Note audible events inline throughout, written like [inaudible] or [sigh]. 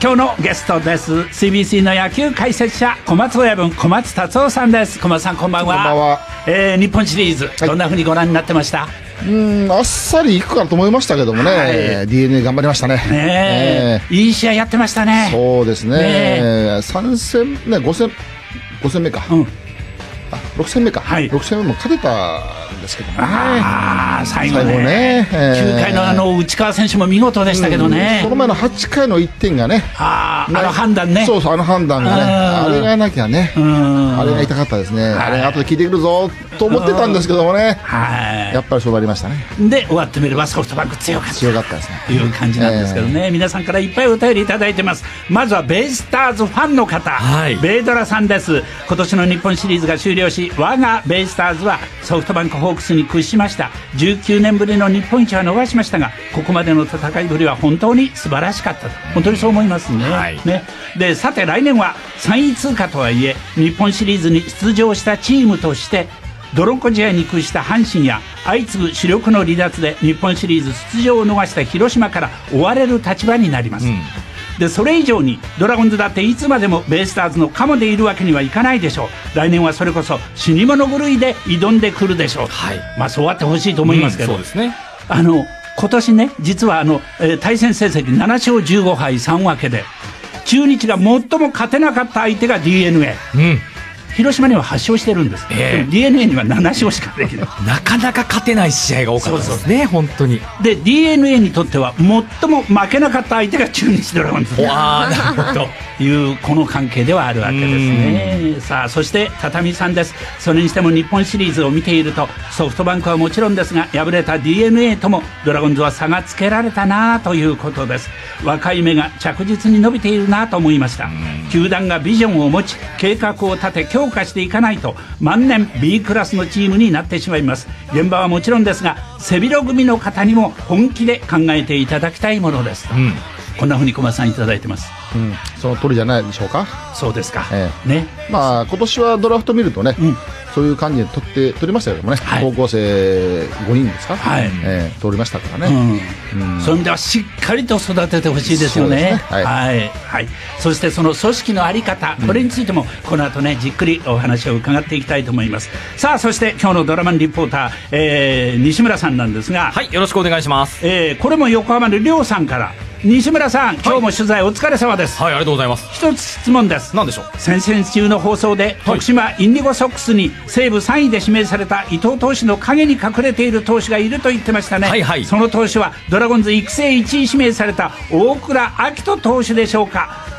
今日のゲストです CBC の野球解説者小松親分小松達夫さんです小松さんこんばんはこんばんは、えー、日本シリーズ、はい、どんなふうにご覧になってましたうんあっさりいくかと思いましたけどもね、はい、d n a 頑張りましたねね、えー、いい試合やってましたねそうですねね3戦ね5戦5戦目か、うん、あ6戦目か、はい、6戦目も勝てたんですけどね、あ最後ね後ね、えー、9回のあの内川選手も見事でしたけどね、うん、その前の8回の1点がね、ああの判断ね、そうそう、あの判断がね、あれがなきゃね、あれが痛かったですね、あれが後で効いてくるぞと思ってたんですけどもね、やっぱりそうなりましたね。で、終わってみればソフトバンク強かった強かったですねという感じなんですけどね、えー、皆さんからいっぱいお便りいただいてます、まずはベイスターズファンの方、はい、ベイドラさんです。今年の日本シリーズが終了し我がベイスターズはソフトバンクホークスに屈しました19年ぶりの日本一は逃しましたがここまでの戦いぶりは本当に素晴らしかったと本当にそう思いますねはい、ねでさて来年は3位通過とはいえ日本シリーズに出場したチームとして泥ん試合に屈した阪神や相次ぐ主力の離脱で日本シリーズ出場を逃した広島から追われる立場になります、うんでそれ以上にドラゴンズだっていつまでもベイスターズのカモでいるわけにはいかないでしょう来年はそれこそ死に物狂いで挑んでくるでしょう、はい、まあそうあってほしいと思いますけど、うん、そうですねあの今年ね実はあの、えー、対戦成績7勝15敗3分けで中日が最も勝てなかった相手が d n a、うん広島には8勝してるんです、えー、d n a には7勝しかできないなかなか勝てない試合が多かったですね、そうそう本当に。で、d n a にとっては最も負けなかった相手が中日ドラゴンズというこの関係ではあるわけですね。さあそして畳さんです、それにしても日本シリーズを見ているとソフトバンクはもちろんですが敗れた d n a ともドラゴンズは差がつけられたなということです。若い目が着実に伸びているなと思いました。球団がビジョンを持ち計画を立て強化していかないと万年 B クラスのチームになってしまいます現場はもちろんですが背広組の方にも本気で考えていただきたいものです、うんこんなふうに小松さんいただいてます、うん、その通りじゃないでしょうかそうですか、ええ、ねまあ今年はドラフト見るとね、うん、そういう感じで取って取りましたけどもね、はい、高校生5人ですか、はいええ、取りましたからね、うん、うん、そういう意味ではしっかりと育ててほしいですよね、ね、はい、はい、はい、そしてその組織の在り方これについてもこの後ねじっくりお話を伺っていきたいと思いますさあそして今日のドラマンリポーター、えー、西村さんなんですがはいよろしくお願いします、えー、これも横浜の亮さんから西村さん、今日も取材お疲れ様です。はい、ありがとうございます。一つ質問です。何でしょう。先々週の放送で、徳島インディゴソックスに西武3位で指名された伊藤投手の陰に隠れている投手がいると言ってましたね。はいはい。その投手はドラゴンズ育成1位指名された大倉明人投手でしょうか。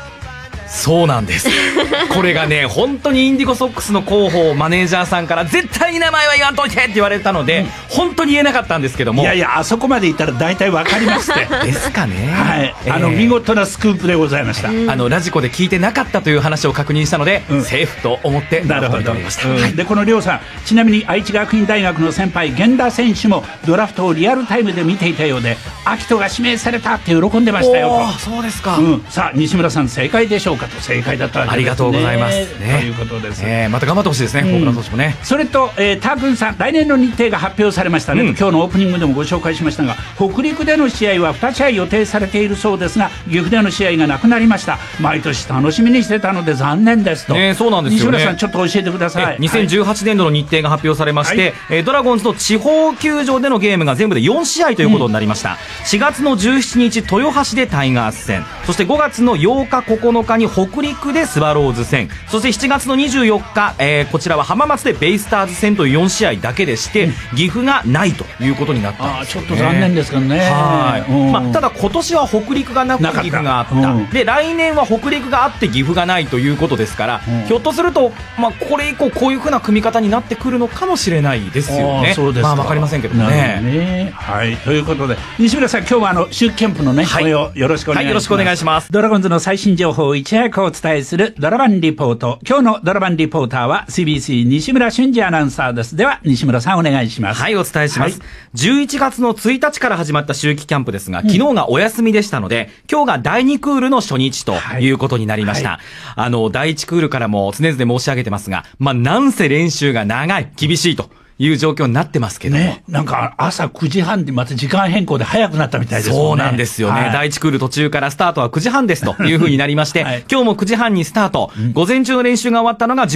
そうなんです [laughs] これがね本当にインディゴソックスの広報マネージャーさんから絶対に名前は言わんといてって言われたので、うん、本当に言えなかったんですけどもいやいやあそこまで言ったら大体わかりますって [laughs] ですかねはい、えー、あの見事なスクープでございました、あのラジコで聞いてなかったという話を確認したので、うん、セーフと思ってなるほど、うんはい、でこの亮さんちなみに愛知学院大学の先輩源田選手もドラフトをリアルタイムで見ていたようで秋人が指名されたって喜んでましたよとそうですか、うん、さあ西村さん正解でしょうかかと正解だったわけです、ね、ありがとうございます、ね、ということです、えー、また頑張ってほしいですね、ホームラン投手もねそれと、えー、ター君さん来年の日程が発表されましたね、うん、今日のオープニングでもご紹介しましたが北陸での試合は2試合予定されているそうですが岐阜での試合がなくなりました毎年楽しみにしてたので残念ですと、ね、そうなんですよ、ね、西村さんちょっと教えてください2018年度の日程が発表されまして、はい、ドラゴンズの地方球場でのゲームが全部で4試合ということになりました、うん、4月の17日豊橋でタイガース戦そして5月の8日9日に北陸でスワローズ戦そして7月の24日、えー、こちらは浜松でベイスターズ戦という4試合だけでして、岐阜がないということになったんです、ね、ちょっと残念ですけどねはい、うん、まあ、ただ今年は北陸がなくて岐阜があった、うん、で来年は北陸があって岐阜がないということですから、うん、ひょっとすると、まあ、これ以降こういうふうな組み方になってくるのかもしれないですよねそうですまあ分かりませんけどね、ね、はいということで西村さん今日はあのシューキャンプのね、はい、よろしくお願いします、はい、よろしくお願いしますドラゴンズの最新情報をいち早くお伝えするドラバンリポート。今日のドラバンリポーターは CBC 西村俊二アナウンサーです。では、西村さんお願いします。はい、お伝えします。はい、11月の1日から始まった秋季キャンプですが、昨日がお休みでしたので、うん、今日が第2クールの初日ということになりました。はいはい、あの、第1クールからも常々申し上げてますが、まあ、なんせ練習が長い、厳しいと。いう状況になってますけどね。なんか朝9時半でまた時間変更で早くなったみたいですね。そうなんですよね、はい、第1クール途中からスタートは9時半ですというふうになりまして、はい、今日も9時半にスタート、午前中の練習が終わったのが12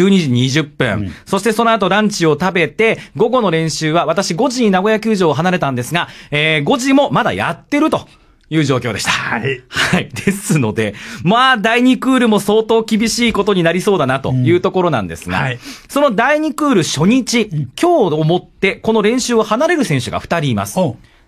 時20分、うん、そしてその後ランチを食べて、午後の練習は私5時に名古屋球場を離れたんですが、えー、5時もまだやってると。いう状況でした。はい。はい。[laughs] ですので、まあ、第2クールも相当厳しいことになりそうだなというところなんですが、うんはい、その第2クール初日、今日をもって、この練習を離れる選手が2人います。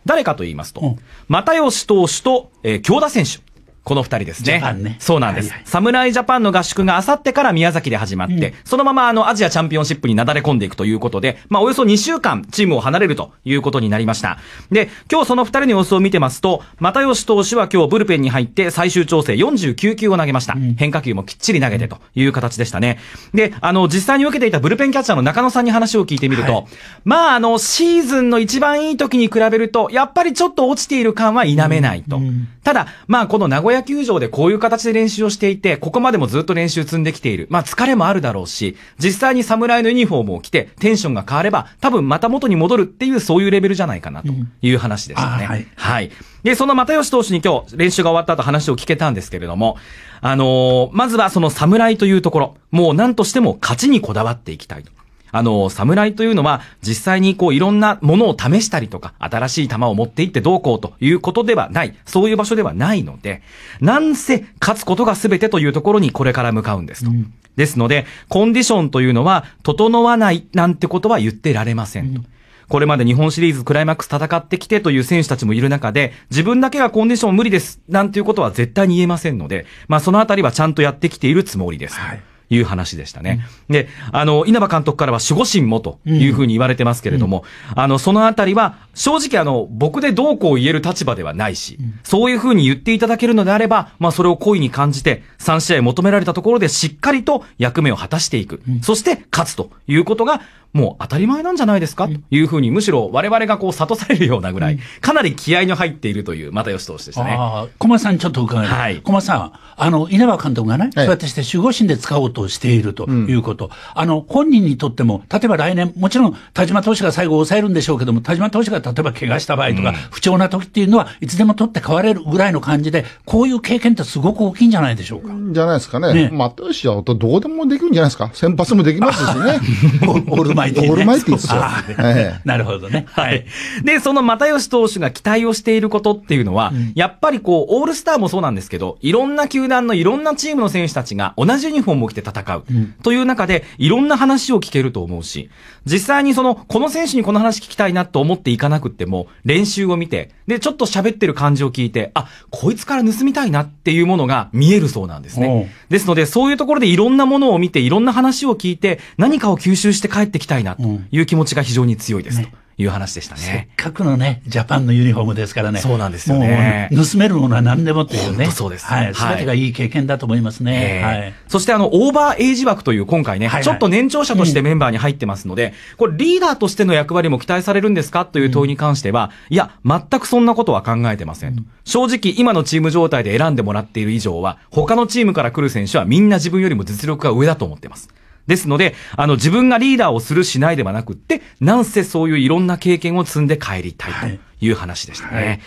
誰かと言いますと、又吉投手と、えー、京田選手。この二人ですね。ねそうなんです。侍、ジャパンの合宿があさってから宮崎で始まって、うん、そのままあのアジアチャンピオンシップになだれ込んでいくということで、まあおよそ2週間チームを離れるということになりました。で、今日その二人の様子を見てますと、又吉投手は今日ブルペンに入って最終調整49球を投げました。うん、変化球もきっちり投げてという形でしたね。で、あの、実際に受けていたブルペンキャッチャーの中野さんに話を聞いてみると、はい、まああの、シーズンの一番いい時に比べると、やっぱりちょっと落ちている感は否めないと。うん、ただ、まあこの名古屋野球場でこういう形で練習をしていて、ここまでもずっと練習積んできている。まあ疲れもあるだろうし、実際に侍のユニフォームを着てテンションが変われば、多分また元に戻るっていうそういうレベルじゃないかなという話でしたね。うん、はい、はい。で、その又吉投手に今日練習が終わった後話を聞けたんですけれども、あのー、まずはその侍というところ、もう何としても勝ちにこだわっていきたいと。あの、侍というのは、実際にこう、いろんなものを試したりとか、新しい球を持っていってどうこうということではない、そういう場所ではないので、なんせ、勝つことが全てというところにこれから向かうんですと。うんですので、コンディションというのは、整わないなんてことは言ってられませんと。うんこれまで日本シリーズクライマックス戦ってきてという選手たちもいる中で、自分だけがコンディション無理です、なんていうことは絶対に言えませんので、まあそのあたりはちゃんとやってきているつもりです。はいいう話でしたね。で、あの、稲葉監督からは守護神もというふうに言われてますけれども、あの、そのあたりは、正直あの、僕でどうこう言える立場ではないし、そういうふうに言っていただけるのであれば、まあ、それを故意に感じて、3試合求められたところでしっかりと役目を果たしていく。そして、勝つということが、もう当たり前なんじゃないですかというふうに、むしろ我々がこう諭されるようなぐらい、かなり気合の入っているという又吉投手でしたね。松さん、ちょっと伺います。はい、松さん、あの、稲葉監督がね、そうやってして守護神で使おうとしているということ、あの、本人にとっても、例えば来年、もちろん田島投手が最後抑えるんでしょうけども、田島投手が例えば怪我した場合とか、不調な時っていうのは、いつでも取って代われるぐらいの感じで、こういう経験ってすごく大きいんじゃないでしょうか。じゃないですかね。ね又吉はどうでもできるんじゃないですか。先発もできますしね。オ [laughs] [laughs] ールマイイティ、ね、オールマイティですよ。なるほどね。はい。で、その又吉投手が期待をしていることっていうのは、うん、やっぱりこう、オールスターもそうなんですけど、いろんな球団のいろんなチームの選手たちが同じユニフォームを着て戦う。うん、という中で、いろんな話を聞けると思うし、実際にその、この選手にこの話聞きたいなと思っていかなくっても、練習を見て、で、ちょっと喋ってる感じを聞いて、あ、こいつから盗みたいなっていうものが見えるそうなんですね。ですので、そういうところでいろんなものを見て、いろんな話を聞いて、何かを吸収して帰ってきたたいなという気持ちが非常に強いですと。いう話でしたね。せっかくのね、ジャパンのユニフォームですからね。そうなんですよね。盗めるものは何でもっていうね。そうです。はい。全てがいい経験だと思いますね。はい。そしてあの、オーバーエイジ枠という今回ね、ちょっと年長者としてメンバーに入ってますので、これリーダーとしての役割も期待されるんですかという問いに関しては、いや、全くそんなことは考えてません正直、今のチーム状態で選んでもらっている以上は、他のチームから来る選手はみんな自分よりも実力が上だと思ってます。ですので、あの、自分がリーダーをするしないではなくって、なんせそういういろんな経験を積んで帰りたいという話でしたね。はいはい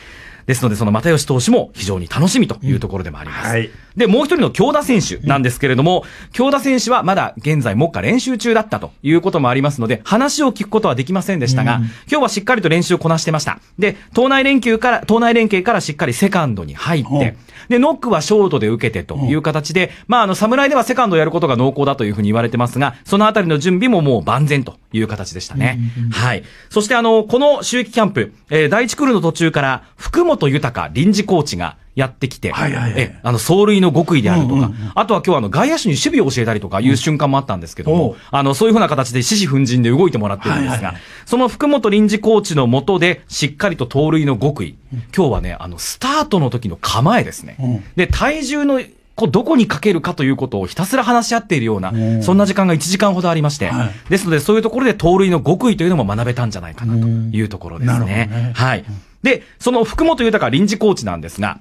ですので、その又吉投手も非常に楽しみというところでもあります。うんはい、で、もう一人の京田選手なんですけれども、京田選手はまだ現在、目下練習中だったということもありますので、話を聞くことはできませんでしたが、うん、今日はしっかりと練習をこなしてました。で、党内連休から、党内連携からしっかりセカンドに入って、で、ノックはショートで受けてという形で、まあ、あの、侍ではセカンドやることが濃厚だというふうに言われてますが、そのあたりの準備ももう万全という形でしたね。うんうんはい。そして、あの、この周期キャンプ、えー、第1クールの途中から、福本豊臨時コーチが、やってきて、はいはいえあの走塁の極意であるとか、あとは今日あの外野手に守備を教えたりとかいう瞬間もあったんですけども、あのそういうふうな形で獅子奮陣で動いてもらってるんですが、その福本臨時コーチのもとで、しっかりと盗塁の極意、今日はね、あのスタートの時の構えですね。で体重のこうどこにかけるかということをひたすら話し合っているような、そんな時間が1時間ほどありまして、ですので、そういうところで盗塁の極意というのも学べたんじゃないかなというところですね。ねはい。で、その福本豊臨時コーチなんですが、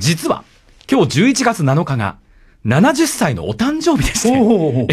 実は、今日11月7日が70歳のお誕生日ですよ。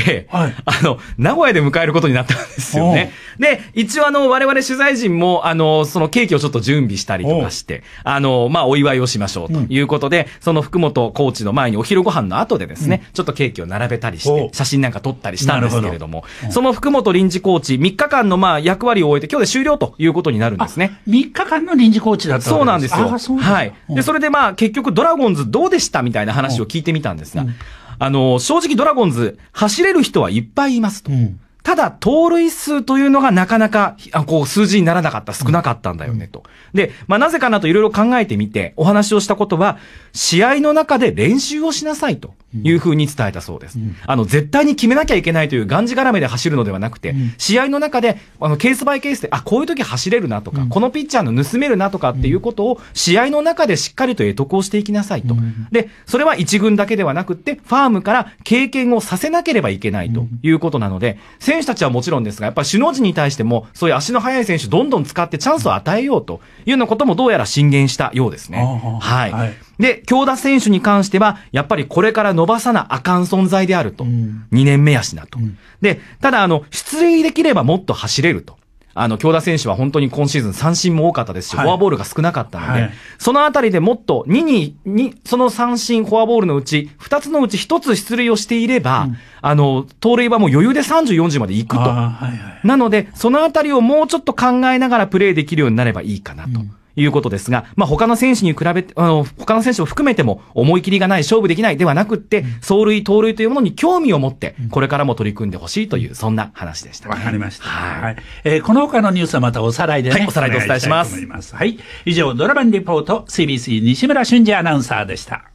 ええ、はい、あの、名古屋で迎えることになったんですよね。で、一応あの、我々取材陣も、あの、そのケーキをちょっと準備したりとかして、あの、まあ、お祝いをしましょうということで、うん、その福本コーチの前にお昼ご飯の後でですね、うん、ちょっとケーキを並べたりして、写真なんか撮ったりしたんですけれども、どその福本臨時コーチ、3日間のまあ、役割を終えて、今日で終了ということになるんですね。3日間の臨時コーチだったそうなんですよ。はい。で、それでまあ、結局ドラゴンズどうでしたみたいな話を聞いてみたんですが、うんあの、正直ドラゴンズ、走れる人はいっぱいいますと。うんただ、盗塁数というのがなかなか、あこう、数字にならなかった、少なかったんだよね、と。で、まあ、なぜかなといろいろ考えてみて、お話をしたことは、試合の中で練習をしなさいと。いうふうに伝えたそうです。うん、あの、絶対に決めなきゃいけないというがんじがらめで走るのではなくて、うん、試合の中で、あの、ケースバイケースで、あ、こういう時走れるなとか、うん、このピッチャーの盗めるなとかっていうことを、試合の中でしっかりと得得をしていきなさいと。で、それは一軍だけではなくって、ファームから経験をさせなければいけないということなので、選手たちはもちろんですが、やっぱり首脳陣に対しても、そういう足の速い選手どんどん使ってチャンスを与えようというようなこともどうやら進言したようですね。はい。はいで、京田選手に関しては、やっぱりこれから伸ばさなあかん存在であると。うん、2年目やしなと。うん、で、ただ、あの、出塁できればもっと走れると。あの、京田選手は本当に今シーズン三振も多かったですし、はい、フォアボールが少なかったので、はい、そのあたりでもっと2に、に、その三振、フォアボールのうち、2つのうち1つ出塁をしていれば、うん、あの、盗塁はもう余裕で3 4時まで行くと。はいはい、なので、そのあたりをもうちょっと考えながらプレーできるようになればいいかなと。うんいうことですが、まあ、他の選手に比べて、あの、他の選手を含めても、思い切りがない、勝負できないではなくって、走塁、盗塁というものに興味を持って、これからも取り組んでほしいという、そんな話でした、ね。わかりました。はい。えー、この他のニュースはまたおさらいでね、はい、おさらいでお伝えします。いますはい。以上、ドラマンリポート、CBC 西村俊二アナウンサーでした。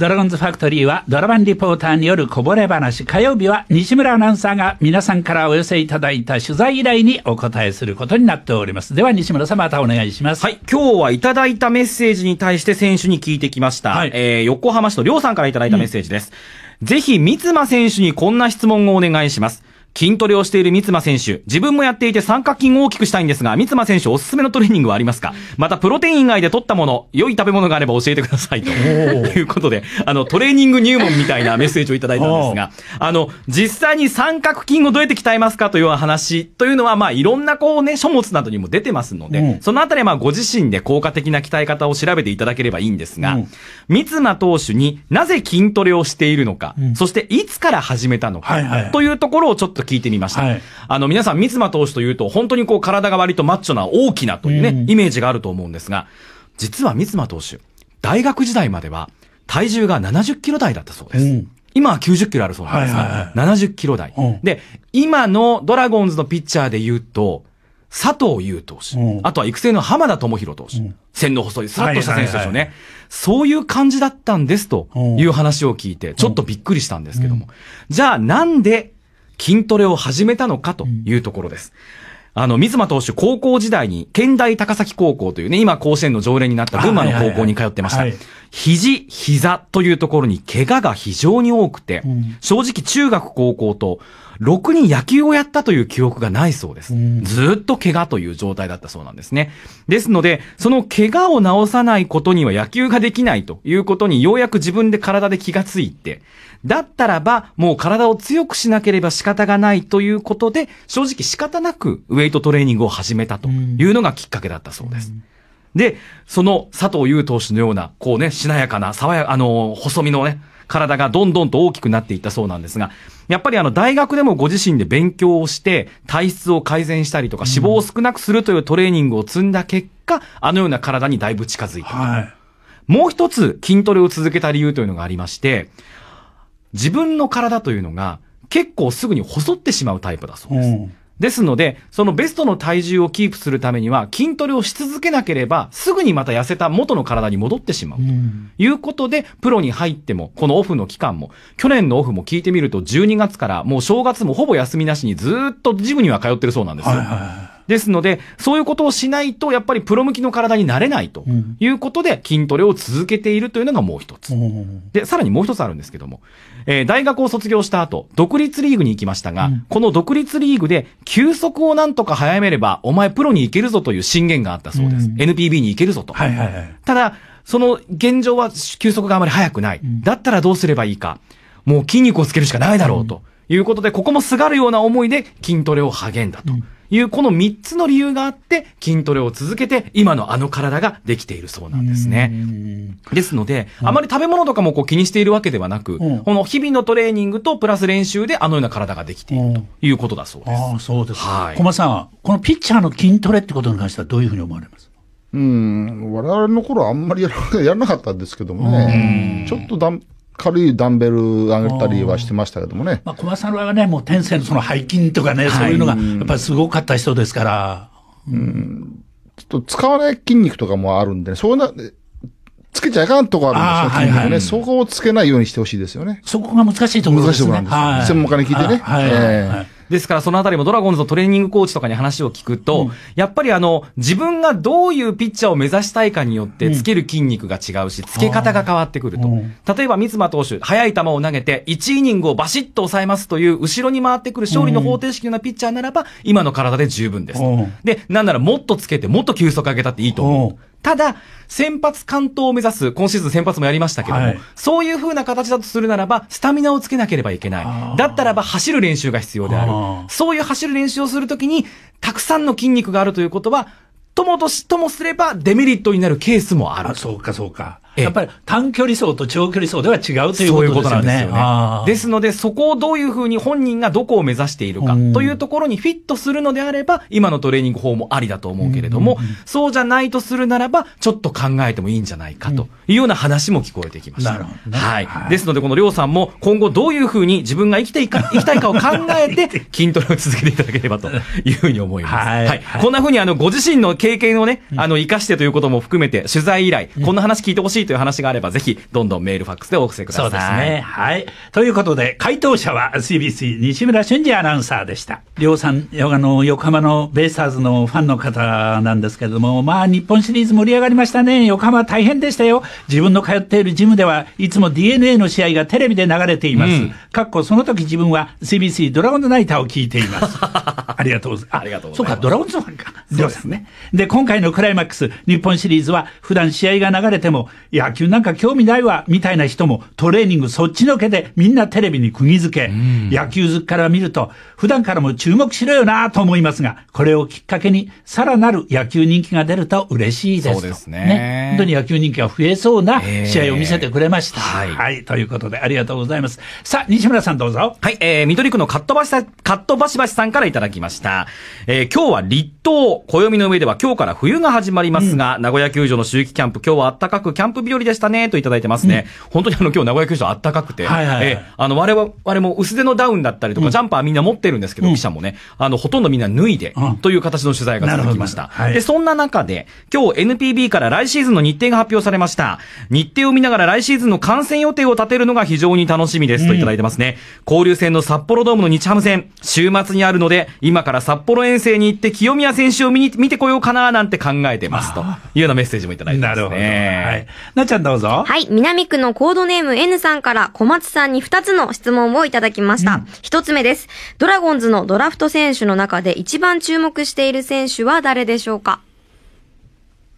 ドラゴンズファクトリーはドラマンリポーターによるこぼれ話。火曜日は西村アナウンサーが皆さんからお寄せいただいた取材依頼にお答えすることになっております。では西村さんまたお願いします。はい。今日はいただいたメッセージに対して選手に聞いてきました。はい、えー、横浜市のりょうさんからいただいたメッセージです。うん、ぜひ、三間選手にこんな質問をお願いします。筋トレをしている三間選手、自分もやっていて三角筋を大きくしたいんですが、三間選手おすすめのトレーニングはありますかまた、プロテイン以外で取ったもの、良い食べ物があれば教えてください。ということで、あの、トレーニング入門みたいなメッセージをいただいたんですが、あの、実際に三角筋をどうやって鍛えますかという話というのは、まあ、いろんなこうね、書物などにも出てますので、うん、そのあたりはまあ、ご自身で効果的な鍛え方を調べていただければいいんですが、うん、三間投手になぜ筋トレをしているのか、うん、そしていつから始めたのか、はいはい、というところをちょっとと聞いてみました。はい、あの、皆さん、三間投手というと、本当にこう、体が割とマッチョな、大きなというね、うん、イメージがあると思うんですが、実は三間投手、大学時代までは、体重が70キロ台だったそうです。うん今は90キロあるそうなんですが、はいはい70キロ台、うん、で、今のドラゴンズのピッチャーで言うと、佐藤優投手、うん、あとは育成の浜田智弘投手、うん、線の細い、スラッとした選手でょうね、はいはいはい、そういう感じだったんですという話を聞いて、ちょっとびっくりしたんですけども、じゃあなんで筋トレを始めたのかというところです。あの、水間投手、高校時代に、県大高崎高校というね、今甲子園の常連になった群馬の高校に通ってました。肘、膝というところに怪我が非常に多くて、正直中学高校と、ろくに野球をやったという記憶がないそうです。ずっと怪我という状態だったそうなんですね。ですので、その怪我を治さないことには野球ができないということにようやく自分で体で気がついて、だったらばもう体を強くしなければ仕方がないということで、正直仕方なくウェイトトレーニングを始めたというのがきっかけだったそうです。で、その佐藤優投手のような、こうね、しなやかな、爽や、あの細身のね、体がどんどんと大きくなっていったそうなんですが、やっぱりあの大学でもご自身で勉強をして、体質を改善したりとか、脂肪を少なくするというトレーニングを積んだ結果、あのような体にだいぶ近づいた。はい、もう一つ筋トレを続けた理由というのがありまして、自分の体というのが結構すぐに細ってしまうタイプだそうです。うんですので、そのベストの体重をキープするためには、筋トレをし続けなければ、すぐにまた痩せた元の体に戻ってしまう。ということで、プロに入っても、このオフの期間も、去年のオフも聞いてみると、12月から、もう正月もほぼ休みなしにずっとジムには通ってるそうなんですよ。はいはいはいですので、そういうことをしないと、やっぱりプロ向きの体になれないということで、筋トレを続けているというのがもう一つ。で、さらにもう一つあるんですけども、えー、大学を卒業した後、独立リーグに行きましたが、うん、この独立リーグで、休息をなんとか早めれば、お前プロに行けるぞという進言があったそうです。うん、NPB に行けるぞと。はいはいはい、ただ、その現状は休息があまり早くない。だったらどうすればいいか。もう筋肉をつけるしかないだろうということで、ここもすがるような思いで筋トレを励んだと。うんいうこの3つの理由があって筋トレを続けて今のあの体ができているそうなんですね。ですので、あまり食べ物とかもこう気にしているわけではなく、この日々のトレーニングとプラス練習であのような体ができているということだそうです。ああ、そうですはい。松さん、このピッチャーの筋トレってことに関してはどういうふうに思われますうん、我々の頃あんまりやらなかったんですけどもね、ちょっとだん軽いダンベル上げたりはしてましたけどもね。まあ、小松さんはね、もう天性のその背筋とかね、そういうのが、やっぱりすごかった人ですから。うん。ちょっと使わない筋肉とかもあるんで、ね、そうな、つけちゃいかんとこあるんですよ、筋肉ね、はいはい。そこをつけないようにしてほしいですよね。そこが難しいとうんですね。難しいところなんです。はい、専門家に聞いてね。はい、えーはいですからそのあたりもドラゴンズのトレーニングコーチとかに話を聞くと、うん、やっぱりあの、自分がどういうピッチャーを目指したいかによって、つける筋肉が違うし、つけ方が変わってくると。例えば、三馬投手、速い球を投げて、1イニングをバシッと抑えますという、後ろに回ってくる勝利の方程式のようなピッチャーならば、今の体で十分です。で、なんならもっとつけて、もっと球速上げたっていいと思う。ただ、先発完投を目指す、今シーズン先発もやりましたけども、はい、そういうふうな形だとするならば、スタミナをつけなければいけない。だったらば走る練習が必要である。そういう走る練習をするときに、たくさんの筋肉があるということは、ともとしともすればデメリットになるケースもある。そうか、そうか。やっぱり短距離走と長距離走では違うということですよね。ううなんですよね。ですので、そこをどういうふうに本人がどこを目指しているかというところにフィットするのであれば、今のトレーニング法もありだと思うけれども、そうじゃないとするならば、ちょっと考えてもいいんじゃないかというような話も聞こえてきました。はい。ですので、このりょうさんも今後どういうふうに自分が生きていか、い [laughs] きたいかを考えて、筋トレを続けていただければというふうに思います。はい、はい。こんなふうに、あの、ご自身の経験をね、あの、生かしてということも含めて、取材以来、こんな話聞いてほしいという話があれば、ぜひ、どんどんメールファックスでお寄せください。そうですね。はい。ということで、回答者は CBC 西村俊二アナウンサーでした。りょうさん、あの、横浜のベイスターズのファンの方なんですけれども、まあ、日本シリーズ盛り上がりましたね。横浜大変でしたよ。自分の通っているジムでは、いつも DNA の試合がテレビで流れています。うん、かっこ、その時自分は CBC ドラゴンズナイターを聞いています。[laughs] ありがとうございます。ありがとうございます。そうか、ドラゴンズファンか。そうですね。で、今回のクライマックス、日本シリーズは、普段試合が流れても、野球なんか興味ないわ、みたいな人もトレーニングそっちのけでみんなテレビに釘付け、うん、野球好きから見ると、普段からも注目しろよなと思いますが、これをきっかけに、さらなる野球人気が出ると嬉しいですそうですね、ね、本当に野球人気が増えそうな試合を見せてくれました。えーはい、はい、ということで、ありがとうございます。さあ、西村さんどうぞ。はい、えー、緑区のカットバシバシ、カットバシバシさんからいただきました。えー、今日は立冬、暦の上では今日から冬が始まりますが、うん、名古屋球場の秋季キャンプ、今日は暖かくキャンプ食日和でしたね、といただいてますね。本当にあの、今日名古屋球場あったかくて、はいはいはい、えー、あの、我々我々も薄手のダウンだったりとか、ジャンパーみんな持ってるんですけど、記者もね、あの、ほとんどみんな脱いで、という形の取材が続きました。はい、で、そんな中で、今日 NPB から来シーズンの日程が発表されました。日程を見ながら来シーズンの観戦予定を立てるのが非常に楽しみです、といただいてますね。交流戦の札幌ドームの日ハム戦、週末にあるので、今から札幌遠征に行って清宮選手を見に、見てこようかな、なんて考えてます、というようなメッセージもいただいてます、ね、なるほど。はい。なっちゃんどうぞ。はい。南区のコードネーム N さんから小松さんに2つの質問をいただきました。一、うん、1つ目です。ドラゴンズのドラフト選手の中で一番注目している選手は誰でしょうか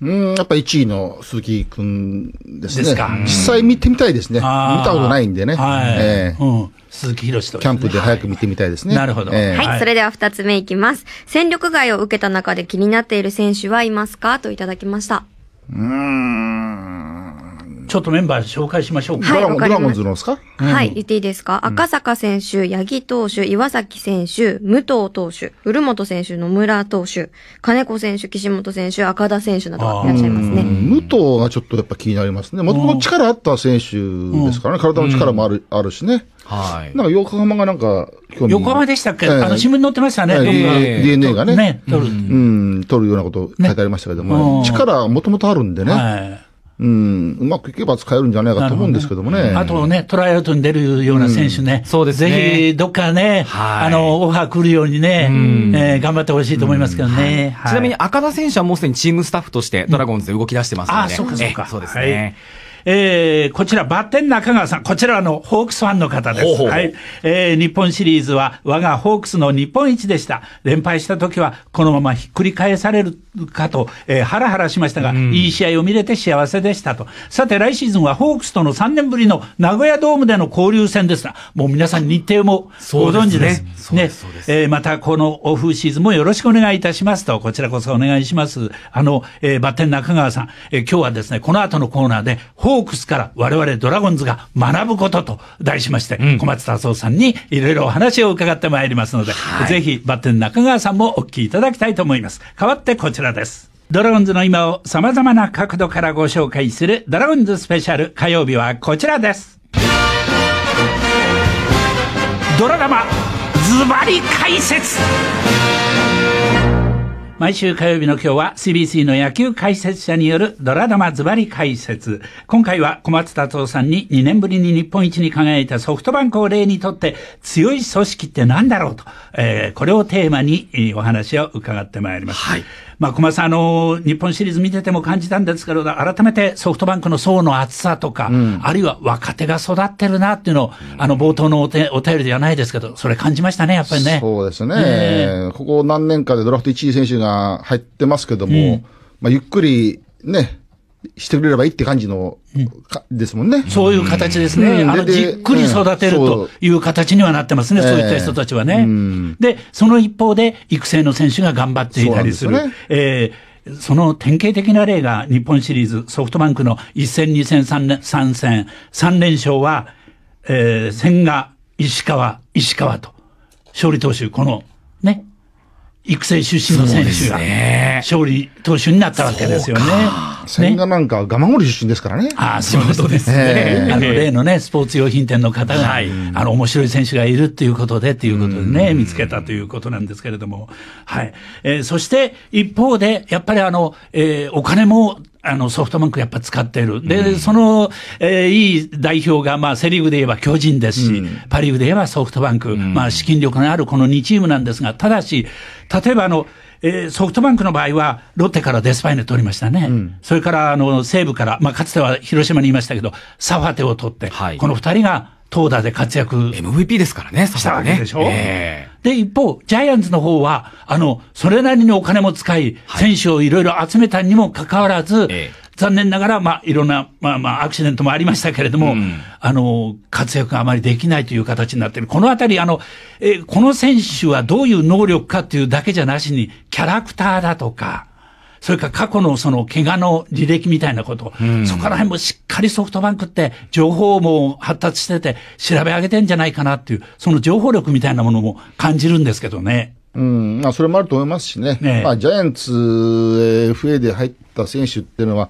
うん、やっぱ1位の鈴木くんですね。ですか。実際見てみたいですね。見たことないんでね。はい。えー、うん、鈴木宏と、ね、キャンプで早く見てみたいですね。なるほど、えー、はい。それでは2つ目いきます。戦力外を受けた中で気になっている選手はいますかといただきました。Mm. ちょっとメンバー紹介しましょうか。はい、ドラゴンズのですか、うん、はい、言っていいですか。赤坂選手、八木投手、岩崎選手、武藤投手、古本選手、野村投手、金子選手、岸本選手、赤田選手などいらっしゃいますね。武藤がちょっとやっぱ気になりますね。もともと力あった選手ですからね。体の力もある、あるしね。はい。なんか横浜がなんか横浜でしたっけ、あの新聞に載ってましたね。えー、DNA がね。ね、取る。うん、取るようなこと書いてありましたけども、力もともとあるんでね。はいうん、うまくいけば使えるんじゃないかと思うんですけどもね。ねあとね、トライアウトに出るような選手ね。うん、そうですね。ぜひ、どっかね、はい、あの、オファー来るようにね、うん、えー、頑張ってほしいと思いますけどね、ちなみに赤田選手はもうすでにチームスタッフとしてドラゴンズで動き出してますので、ね。あ、そうかそうか。そうですね。はいえー、こちら、バッテン中川さん。こちらのホークスファンの方です。ほうほうはい。えー、日本シリーズは我がホークスの日本一でした。連敗した時はこのままひっくり返されるかと、えー、ハラハラしましたが、うん、いい試合を見れて幸せでしたと。さて、来シーズンはホークスとの3年ぶりの名古屋ドームでの交流戦ですが、もう皆さん日程もご存知です。ですね。ねえー、また、このオフシーズンもよろしくお願いいたしますと、こちらこそお願いします。あの、えー、バッテン中川さん、えー、今日はですね、この後のコーナーで、ホークスから我々ドラゴンズが学ぶことと題しまして、うん、小松達夫さんにいろいろお話を伺ってまいりますので、はい、ぜひバッテン中川さんもお聞きいただきたいと思います。代わってこちららです。ドラゴンズの今を様々な角度からご紹介するドラゴンズスペシャル火曜日はこちらです。ドラマズバリ解説毎週火曜日の今日は CBC の野球解説者によるドラ玉ズバリ解説。今回は小松達夫さんに2年ぶりに日本一に輝いたソフトバンクを例にとって強い組織って何だろうと、えー、これをテーマにお話を伺ってまいります。はいまあ、小松さん、あの、日本シリーズ見てても感じたんですけど、改めてソフトバンクの層の厚さとか、うん、あるいは若手が育ってるなっていうのを、あの、冒頭のおてお便りではないですけど、それ感じましたね、やっぱりね。そうですね。ここ何年かでドラフト1位選手が入ってますけども、うん、まあ、ゆっくり、ね、してくれればいいって感じの、ですもんね。そういう形ですね。あの、じっくり育てるという形にはなってますね、そういった人たちはね。で、その一方で、育成の選手が頑張っていたりする。えその典型的な例が日本シリーズソフトバンクの1戦、2戦、3戦、3連勝は、えー、千賀、石川、石川と、勝利投手、この、ね、育成出身の選手が、勝利投手になったわけですよね。千賀なんか、蒲郡出身ですからね。ああ、そうですね。あの、例のね、スポーツ用品店の方が、あの、面白い選手がいるっていうことで、ということでね、見つけたということなんですけれども、はい。えー、そして、一方で、やっぱりあの、えー、お金も、あの、ソフトバンクやっぱ使っている。で、うん、その、えー、いい代表が、まあ、セリーグで言えば巨人ですし、うん、パリーグで言えばソフトバンク、うん、まあ、資金力のあるこの2チームなんですが、ただし、例えばあの、えー、ソフトバンクの場合は、ロッテからデスパイネ取りましたね。うん、それから、あの、西部から、まあ、かつては広島にいましたけど、サファテを取って、はい、この二人が投打で活躍。MVP ですからね、したわけでしょ、ねえー、で、一方、ジャイアンツの方は、あの、それなりにお金も使い、選手をいろいろ集めたにもかかわらず、えー残念ながら、まあ、いろんな、まあまあ、アクシデントもありましたけれども、うん、あの、活躍があまりできないという形になっている。このあたり、あの、え、この選手はどういう能力かというだけじゃなしに、キャラクターだとか、それから過去のその怪我の履歴みたいなこと、うん、そこら辺もしっかりソフトバンクって情報も発達してて調べ上げてんじゃないかなっていう、その情報力みたいなものも感じるんですけどね。うん、まあ、それもあると思いますしね。ねまあ、ジャイアンツ FA で入った選手っていうのは、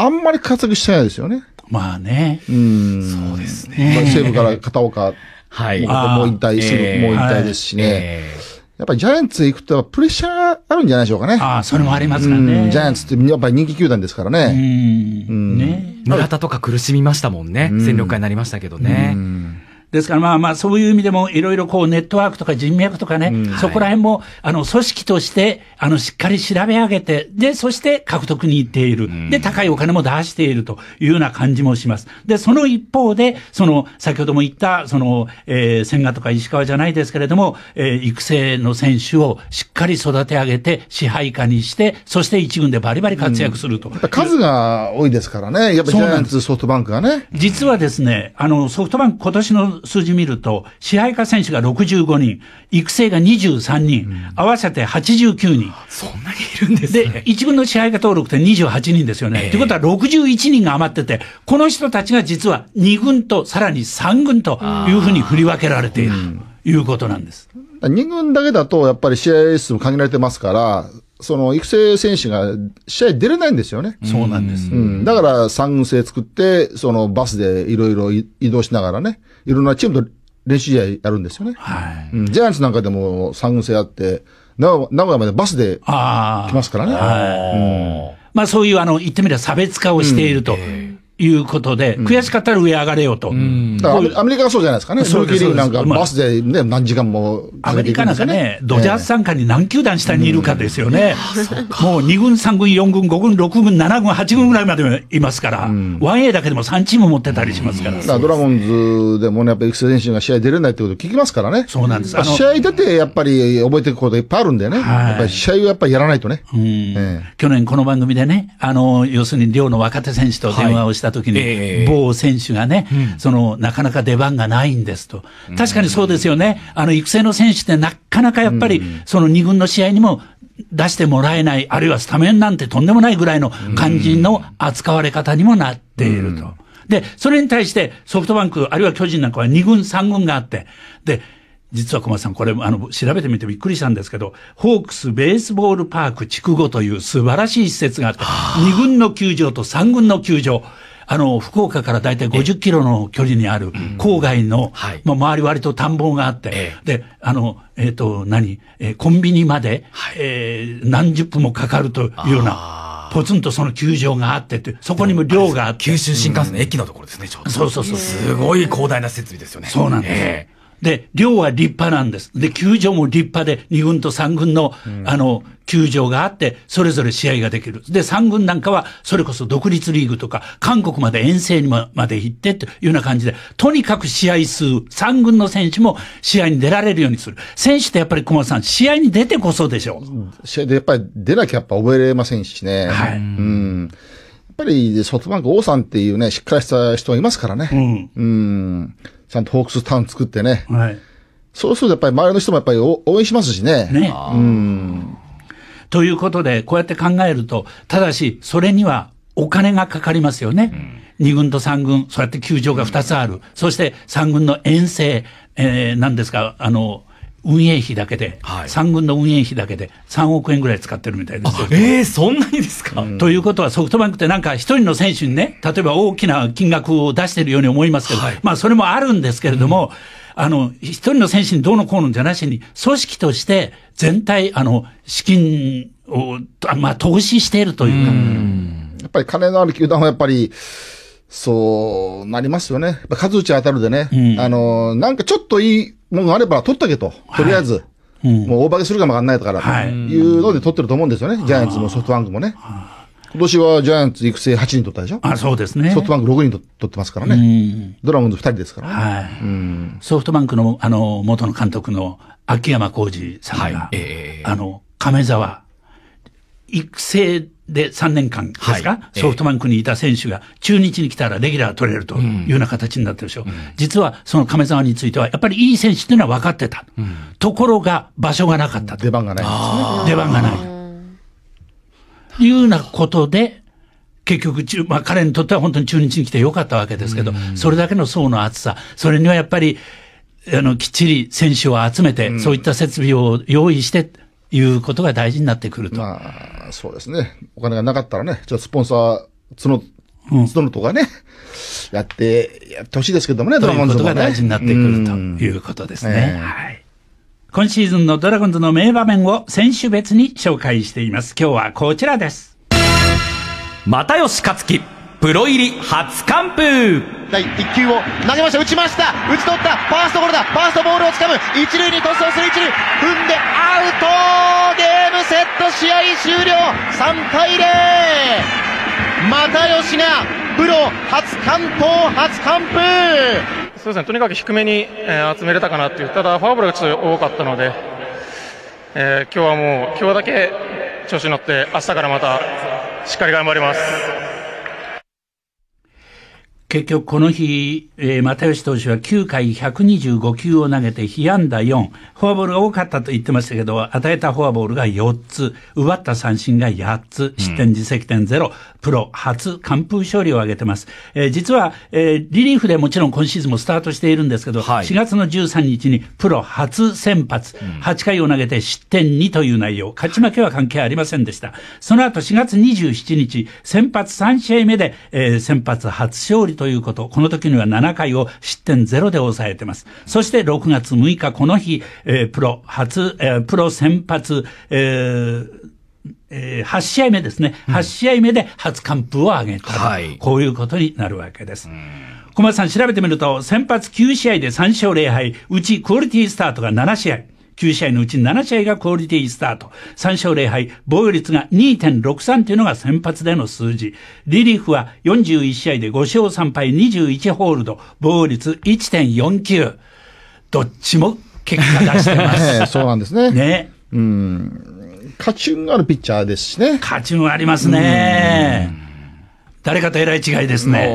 あんまり活躍してないですよね。まあね。うん。そうですね。西武から片岡。はい。もう引退し、えー、もう引退ですしね。えー、やっぱりジャイアンツ行くとプレッシャーあるんじゃないでしょうかね。ああ、それもありますからね。ジャイアンツってやっぱり人気球団ですからね。うん。ね。村田とか苦しみましたもんね。戦力化になりましたけどね。うんですからまあまあ、そういう意味でも、いろいろこう、ネットワークとか人脈とかね、うん、そこら辺も、あの、組織として、あの、しっかり調べ上げて、で、そして獲得に行っている。で、高いお金も出しているというような感じもします。で、その一方で、その、先ほども言った、その、えー、千賀とか石川じゃないですけれども、えー、育成の選手をしっかり育て上げて、支配下にして、そして一軍でバリバリ活躍すると。うん、数が多いですからね、やっぱりジャイアンツ、ソフトバンクがね。実はですね、あの、ソフトバンク今年の数字見ると、支配下選手が65人、育成が23人、うん、合わせて89人。そんなにいるんです、ね、で、一軍の支配下登録って28人ですよね。と、えー、いうことは61人が余ってて、この人たちが実は2軍とさらに3軍というふうに振り分けられているということなんです。2軍だけだと、やっぱり試合数も限られてますから、その育成選手が試合出れないんですよね。そうなんです。うん。だから三軍制作って、そのバスでいろいろ移動しながらね、いろんなチームと練習試合やるんですよね。はい。うん。ジャイアンツなんかでも三軍制あって、名古屋までバスで来ますからね。はい。うん、まあそういう、あの、言ってみれば差別化をしていると。いうことで、悔しかったら上上がれよと。アメリカはそうじゃないですかね。そういうなんかバスでね、何時間も。アメリカなんかね、ドジャース参加に何球団下にいるかですよね。もう2軍、3軍、4軍、5軍、6軍、7軍、8軍ぐらいまでいますから、1A だけでも3チーム持ってたりしますから。ドラゴンズでもね、やっぱり育成選手が試合出れないってこと聞きますからね。そうなんです。試合出てやっぱり覚えていくこといっぱいあるんでね。やっぱり試合をやっぱりやらないとね。去年この番組でね、あの、要するに寮の若手選手と電話をしたった時に、某選手がね、その、なかなか出番がないんですと。確かにそうですよね。あの、育成の選手ってなかなかやっぱり、その2軍の試合にも出してもらえない、あるいはスタメンなんてとんでもないぐらいの感じの扱われ方にもなっていると。で、それに対してソフトバンク、あるいは巨人なんかは2軍、3軍があって、で、実は小松さん、これ、あの、調べてみてびっくりしたんですけど、ホークスベースボールパーク筑後という素晴らしい施設があって、2軍の球場と3軍の球場、あの、福岡から大体たい50キロの距離にある、郊外の、まあ、周り割と田んぼがあって、で、あの、えっ、ー、と、何、えー、コンビニまで、えー、何十分もかかるというような、ポツンとその球場があってって、そこにも寮があって。九州新幹線の駅のところですね、ちょうど。そうそうそう。すごい広大な設備ですよね。そうなんです。えーで、寮は立派なんです。で、球場も立派で、2軍と3軍の、うん、あの、球場があって、それぞれ試合ができる。で、3軍なんかは、それこそ独立リーグとか、韓国まで遠征にまで行ってというような感じで、とにかく試合数、3軍の選手も試合に出られるようにする。選手ってやっぱり、熊さん、試合に出てこそでしょう。試合でやっぱり出なきゃやっぱ覚えれませんしね。はい。うん。やっぱり、ソフトバンク王さんっていうね、しっかりした人がいますからね。うん。うんちゃんとホークスタウン作ってね。はい。そうするとやっぱり周りの人もやっぱり応援しますしね。ね。うん。ということで、こうやって考えると、ただし、それにはお金がかかりますよね。うん、二軍と三軍、そうやって球場が二つある。うん、そして三軍の遠征、えー、なんですか、あの、運営費だけで、はい、3軍の運営費だけで3億円ぐらい使ってるみたいですよ。えー、そんなにですか、うん、ということはソフトバンクってなんか一人の選手にね、例えば大きな金額を出してるように思いますけど、はい、まあそれもあるんですけれども、うん、あの、一人の選手にどうのこうのじゃなしに、組織として全体、あの、資金を、まあ投資しているというか。うやっぱり金のある球団はやっぱり、そうなりますよね。数打ち当たるでね、うん、あの、なんかちょっといいものがあれば取っとけと、とりあえず。はいうん、もう大化けするかもわかんないから、はい、いうので取ってると思うんですよね、ジャイアンツもソフトバンクもね。今年はジャイアンツ育成8人取ったでしょあ、そうですね。ソフトバンク6人取ってますからね。うん、ドラゴンズ2人ですからね。はい。うん、ソフトバンクの、あの、元の監督の秋山浩二さんが、はい、えー、あの、亀沢育成で3年間ですか、はい、ソフトバンクにいた選手が中日に来たらレギュラー取れるというような形になってるでしょう。うん、実はその亀沢については、やっぱりいい選手っていうのは分かってた。うん、ところが、場所がなかった出番がないですね。出番がない。いうようなことで、結局中、まあ、彼にとっては本当に中日に来てよかったわけですけど、うん、それだけの層の厚さ、それにはやっぱり、あの、きっちり選手を集めて、そういった設備を用意して、いうことが大事になってくると。まあ、そうですね。お金がなかったらね、じゃあスポンサー、つ募のとかね、やって、やってほしいですけどもね、ドラゴンズ、ね、いうことが大事になってくるということですね。はい。今シーズンのドラゴンズの名場面を選手別に紹介しています。今日はこちらです。又吉勝樹。プロ入り初完封第1球を投げました打ちました打ち取ったファーストゴロだファーストボールをつかむ一塁に突走する一塁踏んでアウトゲームセット試合終了3対0又吉がプロ初完投初完封そうですねとにかく低めに、えー、集めれたかなっていうただフォアボールがちょっと多かったので、えー、今日はもう今日だけ調子に乗って明日からまたしっかり頑張ります。結局この日、えー、又吉投手は9回125球を投げて被安打4、フォアボールが多かったと言ってましたけど、与えたフォアボールが4つ、奪った三振が8つ、失点自責点0、プロ初完封勝利を挙げてます。えー、実は、えー、リリーフでもちろん今シーズンもスタートしているんですけど、はい、4月の13日にプロ初先発、8回を投げて失点2という内容、勝ち負けは関係ありませんでした。その後4月27日、先発3試合目で、えー、先発初勝利ということ。この時には7回を失点0で抑えてます。そして6月6日、この日、えー、プロ初、えー、プロ先発、えーえー、8試合目ですね。8試合目で初完封を挙げた、うん、こういうことになるわけです。小松さん調べてみると、先発9試合で3勝0敗、うちクオリティスタートが7試合。9試合のうち7試合がクオリティスタート。3勝0敗、防御率が2.63というのが先発での数字。リリーフは41試合で5勝3敗21ホールド、防御率1.49。どっちも結果出してます。[laughs] そうなんですね。ね。うん。カチュンあるピッチャーですしね。カチュンありますね。誰かとえらい違いですね。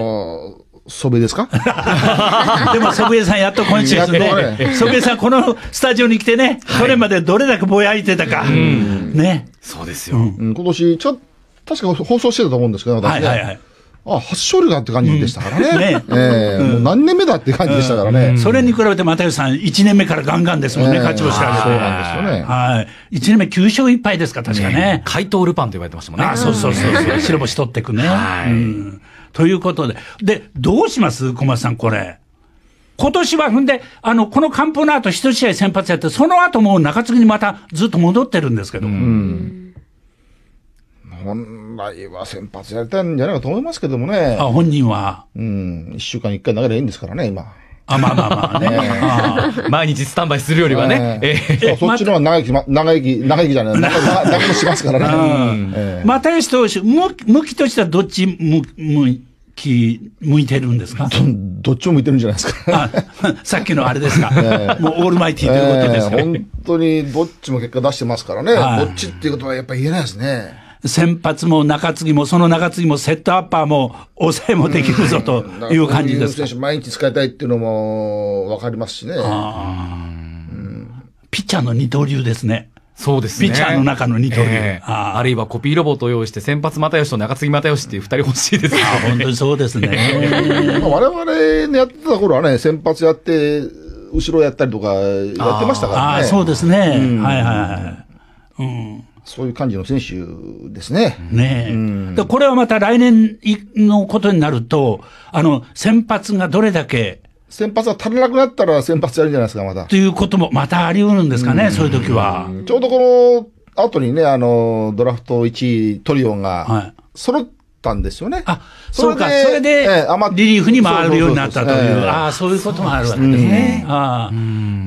祖父江ですか [laughs] でも祖父江さん、やっと今週ですね、祖父江さん、このスタジオに来てね、はい、去年までどれだけぼやいてたか、うん、ね、そうですよ、うん、今年ちょ確か放送してたと思うんですけど、私ね。はいはいはいあ、初勝利だって感じでしたからね。うん、ねえもう何年目だって感じでしたからね。うん、それに比べて又吉さん、1年目からガンガンですもんね、えー、勝ち星が。そうなんですよね。はい。1年目9勝1敗ですか、確かね。怪盗ルパンと言われてましたもんね。あ、そうそうそうそう。白星取ってくね。はい。うんということで。で、どうします小松さん、これ。今年は踏んで、あの、このカンの後一試合先発やって、その後もう中継ぎにまたずっと戻ってるんですけども。本来は先発やりたいんじゃないかと思いますけどもね。あ、本人は。うん。一週間に一回流れいいんですからね、今。あまあまあまあね。あ [laughs] 毎日スタンバイするよりはね。えー、えー、そっちの方が長生き、ま、長生き、長生きじゃない。[laughs] 長生きしますからね。又吉投手、向向きとしてはどっち向向き、向いてるんですかどっちも向いてるんじゃないですか。[laughs] さっきのあれですか。もうオールマイティーということですね、えー。本当にどっちも結果出してますからね。どっちっていうことはやっぱり言えないですね。先発も中継ぎも、その中継ぎもセットアッパーも抑えもできるぞという感じですか。う選手毎日使いたいっていうのもわかりますしね。ピッチャーの二刀流ですね。そうですね。ピッチャーの中の二刀流。えー、ああるいはコピーロボットを用意して、先発又吉と中継ぎ又吉っていう二人欲しいですね。本当にそうですね。[laughs] まあ、我々のやってた頃はね、先発やって、後ろやったりとかやってましたからね。ああ、そうですね。うん、はいはいはい。うんそういう感じの選手ですね。ねえ。うん、これはまた来年のことになると、あの、先発がどれだけ先発は足りなくなったら先発やるんじゃないですか、また。ということもまたあり得るんですかね、うそういう時は。ちょうどこの後にね、あの、ドラフト1位トリオンが、揃ったんですよね。はい、あ、そうか、それで、ええ、リリーフに回るようになったという、ああ、そういうこともあるわけですね。すねああ。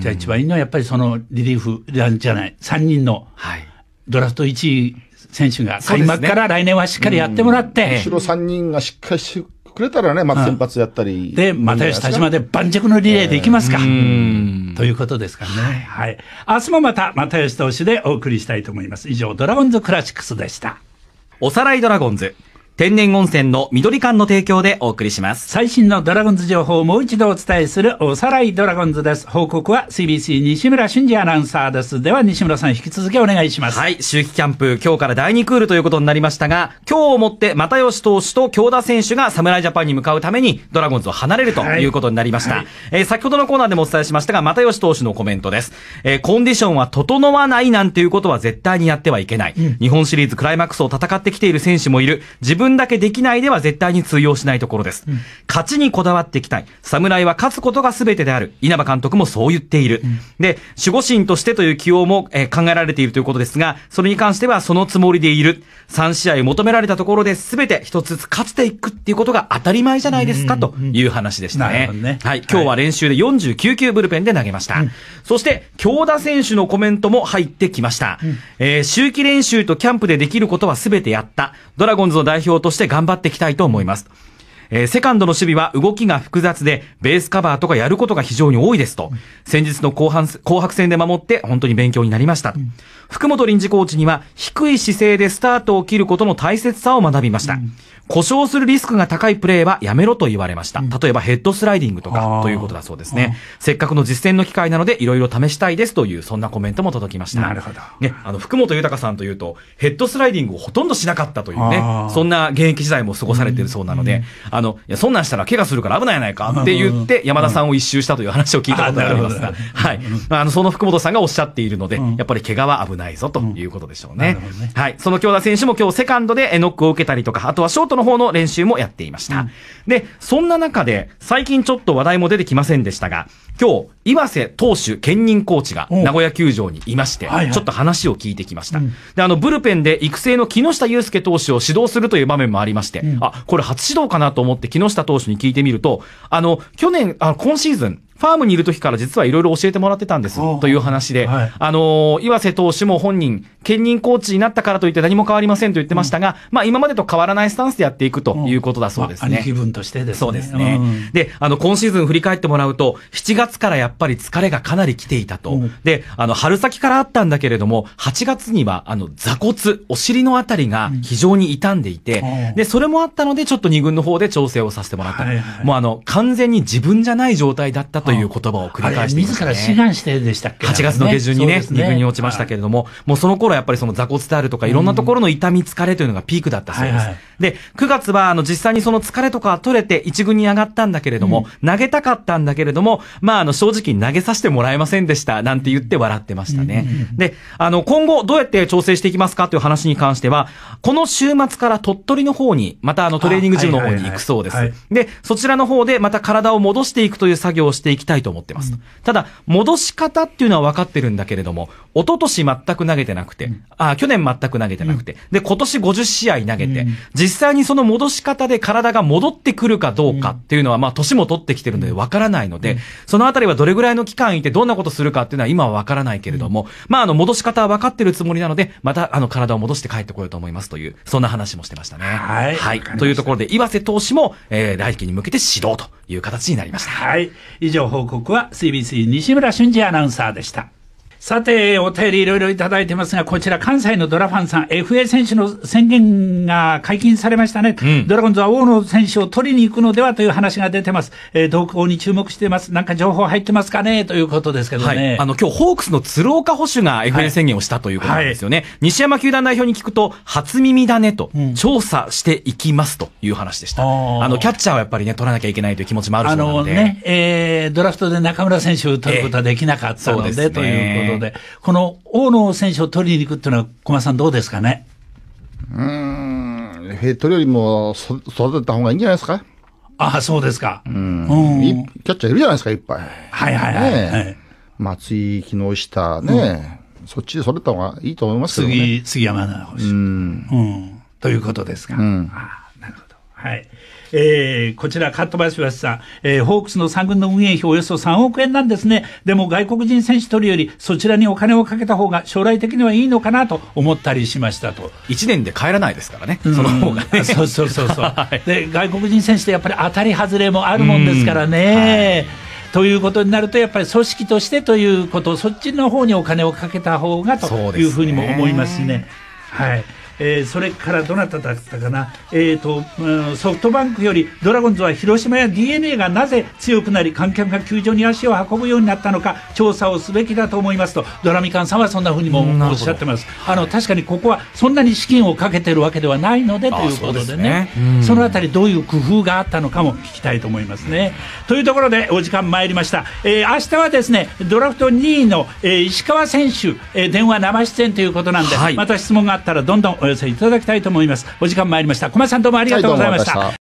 じゃあ一番いいのはやっぱりそのリリーフじゃない、3人の。はい。ドラフト1位選手が開幕から来年はしっかりやってもらって。むしろ3人がしっかりしてくれたらね、まず先発やったり。で、又吉田島で盤石のリレーでいきますか。えー、ということですかね。はい。明日もまた又吉投手でお送りしたいと思います。以上、ドラゴンズクラシックスでした。おさらいドラゴンズ。天然温泉の緑館の提供でお送りします。最新のドラゴンズ情報をもう一度お伝えするおさらいドラゴンズです。報告は CBC 西村俊二アナウンサーです。では西村さん引き続きお願いします。はい、秋季キャンプ今日から第2クールということになりましたが、今日をもって又吉投手と京田選手が侍ジャパンに向かうためにドラゴンズを離れるということになりました。はいはい、えー、先ほどのコーナーでもお伝えしましたが、又吉投手のコメントです。えー、コンディションは整わないなんていうことは絶対にやってはいけない。うん、日本シリーズクライマックスを戦ってきている選手もいる。自分分だけできないでは絶対に通用しないところです。うん、勝ちにこだわっていきたい。侍は勝つことが全てである。稲葉監督もそう言っている。うん、で、守護神としてという起用も、えー、考えられているということですが、それに関してはそのつもりでいる。3試合求められたところで全て一つずつ勝っていくっていうことが当たり前じゃないですかという話でしたね。ねはい。今日は練習で49球ブルペンで投げました。うん、そして、京田選手のコメントも入ってきました。えー、秋季練習とキャンプでできることは全てやった。ドラゴンズの代表長として頑張っていきたいと思います。えー、セカンドの守備は動きが複雑で、ベースカバーとかやることが非常に多いですと。先日の後半、紅白戦で守って本当に勉強になりました。うん、福本臨時コーチには、低い姿勢でスタートを切ることの大切さを学びました。うん故障するリスクが高いプレーはやめろと言われました。例えばヘッドスライディングとかということだそうですね。せっかくの実践の機会なのでいろいろ試したいですというそんなコメントも届きました。なるほど。ね、あの、福本豊さんというとヘッドスライディングをほとんどしなかったというね、そんな現役時代も過ごされてるそうなので、あの、いや、そんなんしたら怪我するから危ないやないかって言って山田さんを一周したという話を聞いたことがありますが、はい。あの、その福本さんがおっしゃっているので、やっぱり怪我は危ないぞということでしょうね。はい。その京田選手も今日セカンドでノックを受けたりとか、あとはショートの方の練習もやっていました。うん、で、そんな中で、最近ちょっと話題も出てきませんでしたが、今日、岩瀬投手兼任コーチが名古屋球場にいまして、ちょっと話を聞いてきました、で、あの、ブルペンで育成の木下祐介投手を指導するという場面もありまして、あ、これ初指導かなと思って木下投手に聞いてみると、あの、去年、あ今シーズン、ファームにいる時から実はいろいろ教えてもらってたんですという話で、あの岩瀬投手も本人、兼任コーチになったからといって何も変わりませんと言ってましたが、まあ今までと変わらないスタンスでやっていくということだそうですね。気あ、分としてですね。そうですね。で、あの、今シーズン振り返ってもらうと、7月月からやっぱり疲れがかなり来ていたと。うん、で、あの、春先からあったんだけれども、8月には、あの、座骨、お尻のあたりが非常に傷んでいて、うん、で、それもあったので、ちょっと2軍の方で調整をさせてもらった。はいはい、もうあの、完全に自分じゃない状態だったという言葉を繰り返していましね、自ら志願してでしたっけ、?8 月の下旬にね、ね2軍に落ちましたけれども、はい、もうその頃やっぱりその座骨であるとか、いろんなところの痛み、疲れというのがピークだったそうです。はいはい、で、9月は、あの、実際にその疲れとか取れて1軍に上がったんだけれども、うん、投げたかったんだけれども、まあ、あ、の、正直投げさせてもらえませんでした、なんて言って笑ってましたね。で、あの、今後どうやって調整していきますかという話に関しては、この週末から鳥取の方に、またあの、トレーニングジムの方に行くそうです。で、そちらの方でまた体を戻していくという作業をしていきたいと思ってます。ただ、戻し方っていうのは分かってるんだけれども、一昨年全く投げてなくて、うん、あ、去年全く投げてなくて、うん、で、今年50試合投げて、実際にその戻し方で体が戻ってくるかどうかっていうのは、まあ、年も取ってきてるのでわからないので、そのあたりはどれぐらいの期間いてどんなことするかっていうのは今はわからないけれども、まあ、あの、戻し方は分かってるつもりなので、また、あの、体を戻して帰ってこようと思いますという、そんな話もしてましたね。はい。はい。というところで、岩瀬投手も、えー、来季に向けて指導という形になりました。はい。以上報告は CBC 西村俊二アナウンサーでした。さて、お便りいろいろいただいてますが、こちら関西のドラファンさん、FA 選手の宣言が解禁されましたね。うん、ドラゴンズは大野選手を取りに行くのではという話が出てます。えー、動向に注目しています。なんか情報入ってますかねということですけどね。はい、あの、今日ホークスの鶴岡捕手が FA 宣言をしたということなんですよね。はいはい、西山球団代表に聞くと、初耳だねと、調査していきますという話でした。あの、キャッチャーはやっぱりね、取らなきゃいけないという気持ちもあるそうなので。あのね、えー、ドラフトで中村選手を取ることはできなかったので、えー、ということことで、この大野選手を取りに行くっていうのは、駒さん、どうですかね。うん、ヘッドよりも育てた方がいいんじゃないですか。ああ、そうですか。うん。キャッチャーいるじゃないですか、いっぱい。はいはいはい。ねはい、松井、木下ね、うん、そっちで育てた方がいいと思いますけどね。杉、杉山なうん。うん。ということですか。うん。はい。えー、こちら、カットバシさん、えー、ホークスの3軍の運営費およそ3億円なんですね。でも外国人選手取るより、そちらにお金をかけた方が将来的にはいいのかなと思ったりしましたと。1年で帰らないですからね、その方が、ね、[laughs] そうそうそうそう、[laughs] はい、で、外国人選手ってやっぱり当たり外れもあるもんですからね。ということになると、やっぱり組織としてということ、そっちの方にお金をかけた方がというふうにも思いますね。すねはい。えー、それからどなただったかな、えーとうん、ソフトバンクよりドラゴンズは広島や d n a がなぜ強くなり観客が球場に足を運ぶようになったのか調査をすべきだと思いますとドラミカンさんはそんなふうにもおっしゃってます、あの確かにここはそんなに資金をかけてるわけではないのでということでねそねそのあたりどういう工夫があったのかも聞きたいと思いますね。というところでお時間参りました、えー、明日はですねドラフト2位の、えー、石川選手、えー、電話生出演ということなんで、はい、また質問があったらどんどんお寄せいただきたいと思いますお時間参りました小松さんどうもありがとうございました、はい